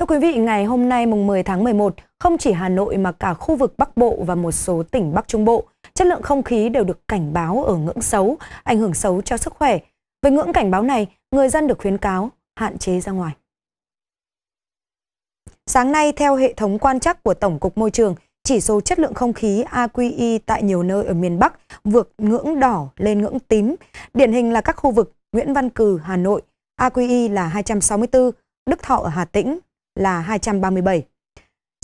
Thưa quý vị, ngày hôm nay mùng 10 tháng 11, không chỉ Hà Nội mà cả khu vực Bắc Bộ và một số tỉnh Bắc Trung Bộ, chất lượng không khí đều được cảnh báo ở ngưỡng xấu, ảnh hưởng xấu cho sức khỏe. Với ngưỡng cảnh báo này, người dân được khuyến cáo hạn chế ra ngoài. Sáng nay, theo hệ thống quan trắc của Tổng cục Môi trường, chỉ số chất lượng không khí AQI e tại nhiều nơi ở miền Bắc vượt ngưỡng đỏ lên ngưỡng tím. Điển hình là các khu vực Nguyễn Văn Cử, Hà Nội, AQI e là 264, Đức Thọ ở Hà Tĩnh, là 237.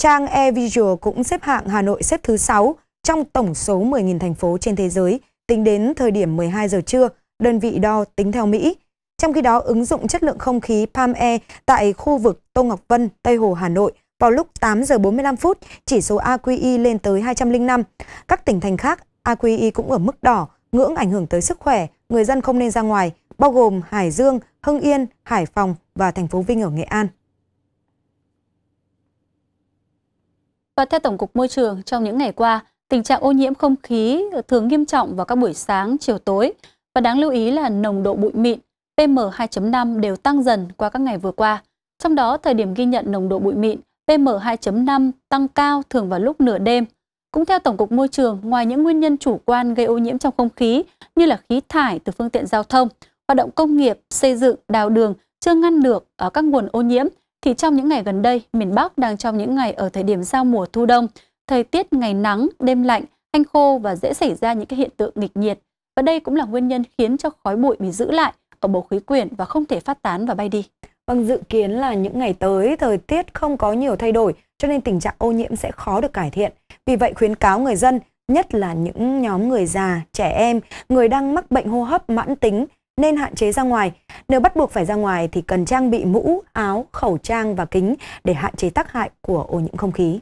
Trang Air cũng xếp hạng Hà Nội xếp thứ 6 trong tổng số 10.000 thành phố trên thế giới tính đến thời điểm 12 giờ trưa, đơn vị đo tính theo Mỹ. Trong khi đó, ứng dụng chất lượng không khí Palm Air tại khu vực Tô Ngọc Vân, Tây Hồ, Hà Nội vào lúc 8 giờ 45 phút, chỉ số AQI lên tới 205. Các tỉnh thành khác, AQI cũng ở mức đỏ, ngưỡng ảnh hưởng tới sức khỏe, người dân không nên ra ngoài, bao gồm Hải Dương, Hưng Yên, Hải Phòng và thành phố Vinh ở Nghệ An. Và theo Tổng cục Môi trường, trong những ngày qua, tình trạng ô nhiễm không khí thường nghiêm trọng vào các buổi sáng, chiều tối. Và đáng lưu ý là nồng độ bụi mịn PM2.5 đều tăng dần qua các ngày vừa qua. Trong đó, thời điểm ghi nhận nồng độ bụi mịn PM2.5 tăng cao thường vào lúc nửa đêm. Cũng theo Tổng cục Môi trường, ngoài những nguyên nhân chủ quan gây ô nhiễm trong không khí như là khí thải từ phương tiện giao thông, hoạt động công nghiệp, xây dựng, đào đường chưa ngăn được ở ờ, các nguồn ô nhiễm thì trong những ngày gần đây, miền Bắc đang trong những ngày ở thời điểm giao mùa thu đông, thời tiết ngày nắng, đêm lạnh, hanh khô và dễ xảy ra những cái hiện tượng nghịch nhiệt. Và đây cũng là nguyên nhân khiến cho khói bụi bị giữ lại ở bầu khí quyển và không thể phát tán và bay đi. Vâng, dự kiến là những ngày tới thời tiết không có nhiều thay đổi cho nên tình trạng ô nhiễm sẽ khó được cải thiện. Vì vậy khuyến cáo người dân, nhất là những nhóm người già, trẻ em, người đang mắc bệnh hô hấp mãn tính nên hạn chế ra ngoài. Nếu bắt buộc phải ra ngoài thì cần trang bị mũ, áo, khẩu trang và kính để hạn chế tác hại của ô nhiễm không khí.